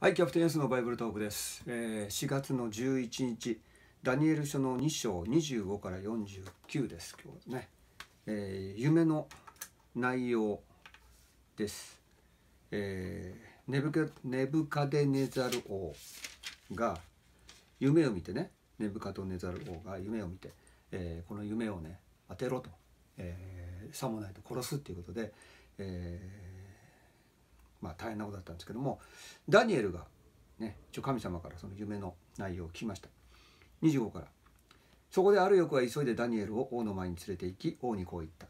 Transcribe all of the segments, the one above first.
はい、キャプテン S のバイブルトークです。えー、4月の11日、ダニエル書の2章25から49です、今日ね。えー、夢の内容です。えー、ネブカネブカデネザル王が夢を見てね、ネブカドネザル王が夢を見て、えー、この夢をね、当てろと、えー、さもないと殺すっていうことで、えーまあ、大変なことだったんですけどもダニエルが、ね、一応神様からその夢の内容を聞きました25からそこである欲は急いでダニエルを王の前に連れて行き王にこう言った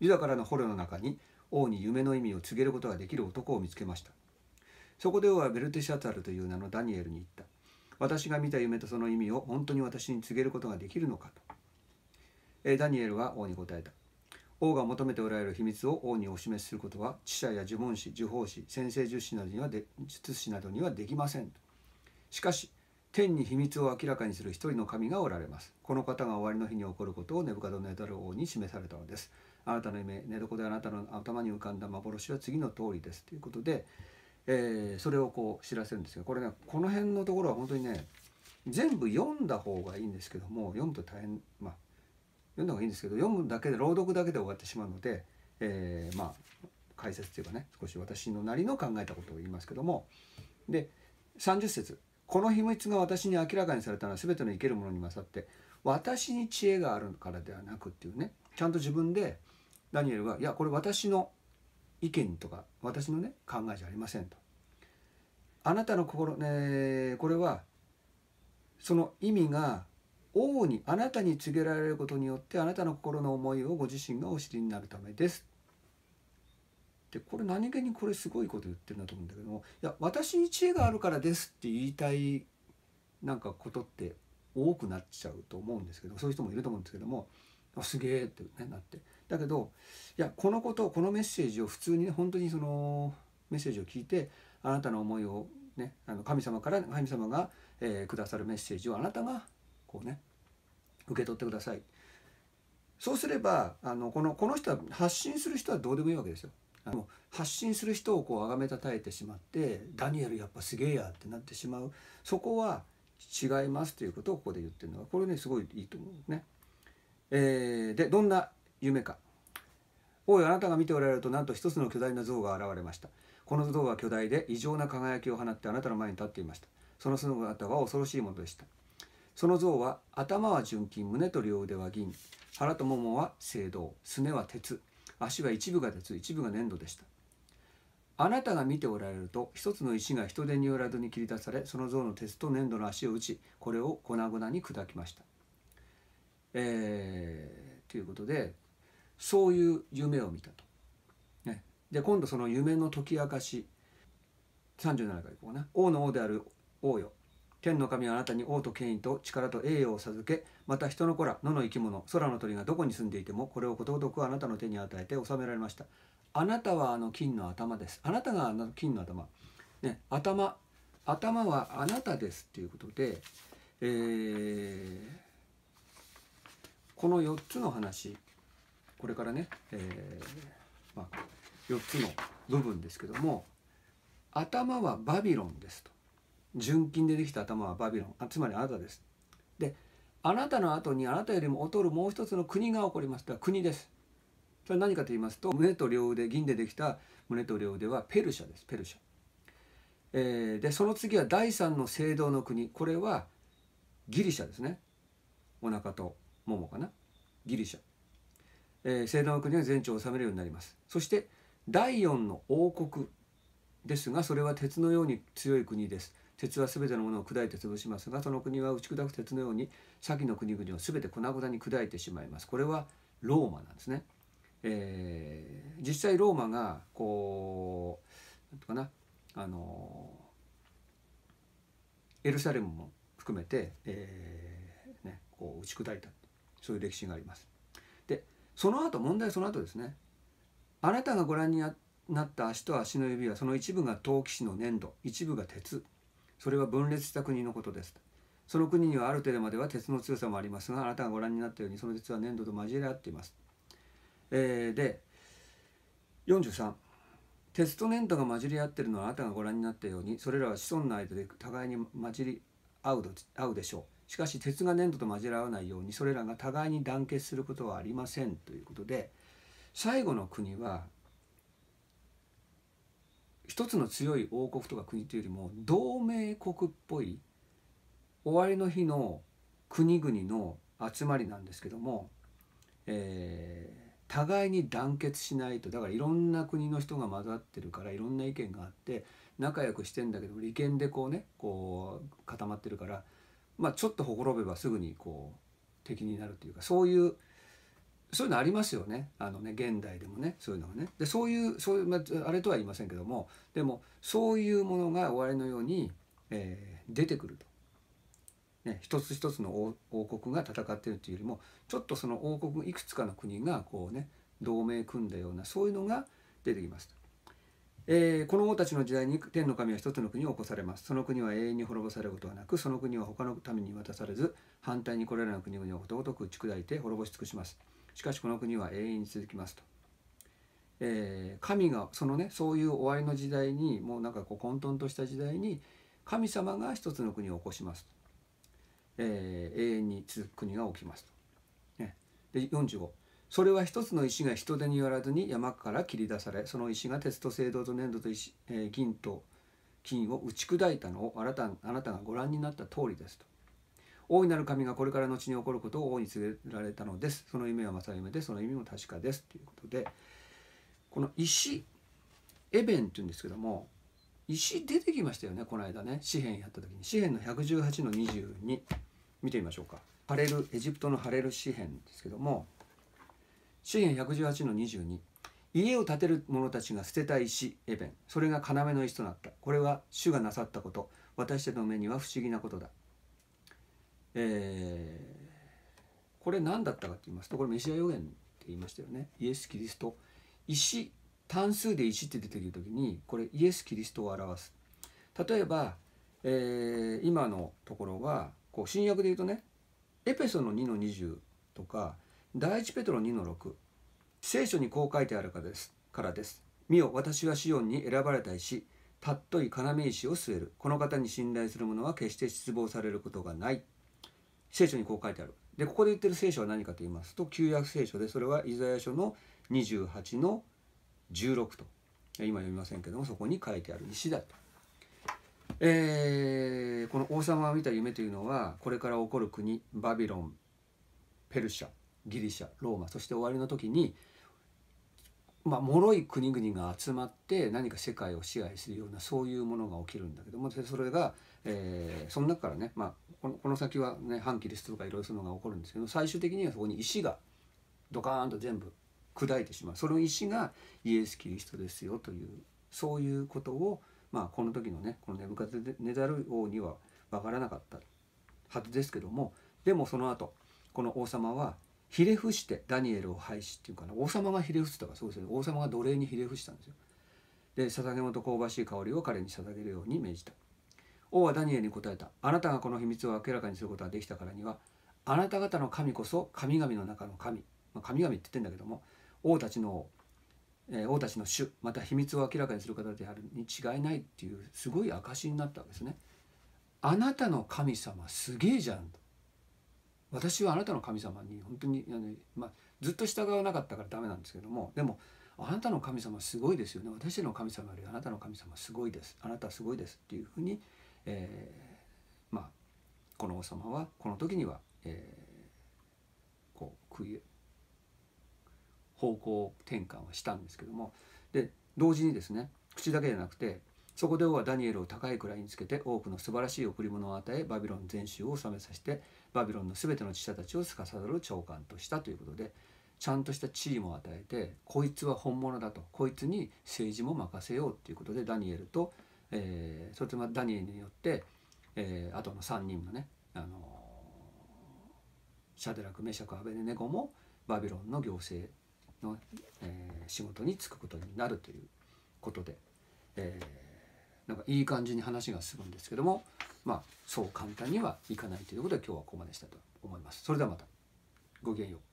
ユダからの捕虜の中に王に夢の意味を告げることができる男を見つけましたそこで王はベルテシャツァルという名のダニエルに言った私が見た夢とその意味を本当に私に告げることができるのかとダニエルは王に答えた王が求めておられる秘密を王にお示しすることは知者や呪文師呪法師先生術師などにはで術師などにはできませんしかし天に秘密を明らかにする一人の神がおられますこの方が終わりの日に起こることをネブカドネザル王に示されたのですあなたの夢寝床であなたの頭に浮かんだ幻は次の通りですということで、えー、それをこう知らせるんですがこれねこの辺のところは本当にね全部読んだ方がいいんですけども読むと大変まあ読んだ方がいいんですけど読むだけで朗読だけで終わってしまうので、えー、まあ解説というかね少し私のなりの考えたことを言いますけどもで30節この秘密が私に明らかにされたのは全ての生けるものに勝って私に知恵があるからではなくっていうねちゃんと自分でダニエルが「いやこれ私の意見とか私のね考えじゃありません」と。あなたの心、ね、これはその意味が王にあなたに告げられることによってあなたの心の思いをご自身がお知りになるためです。でこれ何気にこれすごいこと言ってるんだと思うんだけどもいや私に知恵があるからですって言いたいなんかことって多くなっちゃうと思うんですけどそういう人もいると思うんですけどもすげえって、ね、なってだけどいやこのことこのメッセージを普通にね本当にそのメッセージを聞いてあなたの思いを、ね、あの神様から神様が、えー、くださるメッセージをあなたがこうね受け取ってくださいそうすればあのこのこの人は発信する人はどうでもいいわけですよあの発信する人をこう崇めたたえてしまってダニエルやっぱすげえやってなってしまうそこは違いますということをここで言ってるのがこれねすごいいいと思うね。えー、でどんな夢か「おいあなたが見ておられるとなんと一つの巨大な像が現れました」「この像は巨大で異常な輝きを放ってあなたの前に立っていました」「その姿は恐ろしいものでした」その像は頭は純金胸と両腕は銀腹とももは青銅すねは鉄足は一部が鉄一部が粘土でしたあなたが見ておられると一つの石が人手によらずに切り出されその像の鉄と粘土の足を打ちこれを粉々に砕きました。えー、ということでそういう夢を見たと。ね、で今度その夢の解き明かし37回いこうな王の王である王よ天の神はあなたに王と権威と力と栄誉を授けまた人の子ら野の生き物空の鳥がどこに住んでいてもこれをことごとくあなたの手に与えて収められましたあなたはあの金の頭ですあなたがあの金の頭ね頭頭はあなたですっていうことで、えー、この4つの話これからね、えー、まあ、4つの部分ですけども頭はバビロンですと純金でできた頭はバビロンあつまりあなたですであなたの後にあなたよりも劣るもう一つの国が起こりますだか国ですそれは何かと言いますと胸と両腕銀でできた胸と両腕はペルシャですペルシャ、えー、でその次は第三の聖堂の国これはギリシャですねお腹とももかなギリシャ、えー、聖堂の国は全長を治めるようになりますそして第4の王国ですがそれは鉄のように強い国です鉄は全てのものを砕いて潰しますがその国は打ち砕く鉄のように先の国々を全て粉々に砕いてしまいますこれはローマなんですね、えー、実際ローマがこうなんとかなあのエルサレムも含めて、えーね、こう打ち砕いたそういう歴史があります。でその後問題その後ですねあなたがご覧になった足と足の指はその一部が陶器師の粘土一部が鉄それは分裂した国のことですその国にはある程度までは鉄の強さもありますがあなたがご覧になったようにその鉄は粘土と交え合っています、えー、で43鉄と粘土が混じり合ってるのはあなたがご覧になったようにそれらは子孫の間で互いに混じり合う合うでしょうしかし鉄が粘土と混じり合わないようにそれらが互いに団結することはありませんということで最後の国は一つの強い王国とか国というよりも同盟国っぽい終わりの日の国々の集まりなんですけども、えー、互いに団結しないとだからいろんな国の人が混ざってるからいろんな意見があって仲良くしてんだけど利権でこうねこう固まってるから、まあ、ちょっとほころべばすぐにこう敵になるというかそういうそういうのありますよねあのね現代でもねそういうのがねでそういうそういう、まあ、あれとは言いませんけどもでもそういうものが終わりのように、えー、出てくると、ね、一つ一つの王国が戦ってるというよりもちょっとその王国いくつかの国がこうね同盟組んだようなそういうのが出てきます。えー、この王たちの時代に天の神は一つの国を起こされます。その国は永遠に滅ぼされることはなく、その国は他の民に渡されず、反対にこれらの国々をことごとく打ち砕いて滅ぼし尽くします。しかしこの国は永遠に続きますと。えー、神がそのねそういう終わりの時代にもうなんかこう混沌とした時代に神様が一つの国を起こしますと、えー、永遠に続く国が起きますと。ね、で45それは一つの石が人手によらずに山から切り出されその石が鉄と青銅と粘土と石、えー、銀と金を打ち砕いたのをあなたあなたがご覧になった通りですと。大いなる神がこれから後に起こることを王に告げられたのですその夢は正夢でその意味も確かですということでこの石エベンっていうんですけども石出てきましたよねこの間ね詩篇やった時に詩篇の118の22見てみましょうかハレルエジプトのハレル詩篇ですけども詩篇118の22家を建てる者たちが捨てた石エベンそれが要の石となったこれは主がなさったこと私たちの目には不思議なことだえー、これ何だったかと言いますとこれメシア予言って言いましたよねイエス・キリスト石単数で石って出てくる時にこれイエス・キリストを表す例えば、えー、今のところはこう新約で言うとねエペソの2の20とか第一ペトロ2の6聖書にこう書いてあるかですからです見よ私はシオンに選ばれた石たっとい要石を据えるこの方に信頼する者は決して失望されることがない聖書にこう書いてあるでここで言ってる聖書は何かと言いますと旧約聖書でそれはイザヤ書の28の16と今読みませんけどもそこに書いてある石だと、えー、この王様が見た夢というのはこれから起こる国バビロンペルシャギリシャローマそして終わりの時にまあ、脆い国々が集まって何か世界を支配するようなそういうものが起きるんだけどもそれが、えー、その中からね、まあ、このこの先は、ね、反キリストとかいろいろそういうのが起こるんですけど最終的にはそこに石がドカーンと全部砕いてしまうその石がイエス・キリストですよというそういうことを、まあ、この時のねこのネブカデネザル王には分からなかったはずですけどもでもその後この王様はひれ伏してダニエルを廃止っていうかな王様がひれ伏すとかそうですね王様が奴隷にひれ伏したんですよで捧げ物と香ばしい香りを彼に捧げるように命じた王はダニエルに答えたあなたがこの秘密を明らかにすることができたからにはあなた方の神こそ神々の中の神、まあ、神々って言ってんだけども王たちの王、えー、王たちの主また秘密を明らかにする方であるに違いないっていうすごい証になったわけですねあなたの神様すげえじゃんと私はあなたの神様に本当にあの、まあ、ずっと従わなかったからダメなんですけどもでもあなたの神様すごいですよね私の神様よりあなたの神様すごいですあなたすごいですっていうふうに、えー、まあこの王様はこの時には、えー、こう方向転換はしたんですけどもで同時にですね口だけじゃなくてそこで王はダニエルを高い位につけて多くの素晴らしい贈り物を与えバビロン全州を治めさせてバビロンの全ての知者たちを司る長官としたということでちゃんとした地位も与えてこいつは本物だとこいつに政治も任せようということでダニエルと、えー、そしてまダニエルによって、えー、あとの3人のね、あのー、シャデラクメシャクアベネネゴもバビロンの行政の、えー、仕事に就くことになるということで。えーなんかいい感じに話が進むんですけどもまあそう簡単にはいかないということで今日はここまでしたと思います。それではまたごきげんよう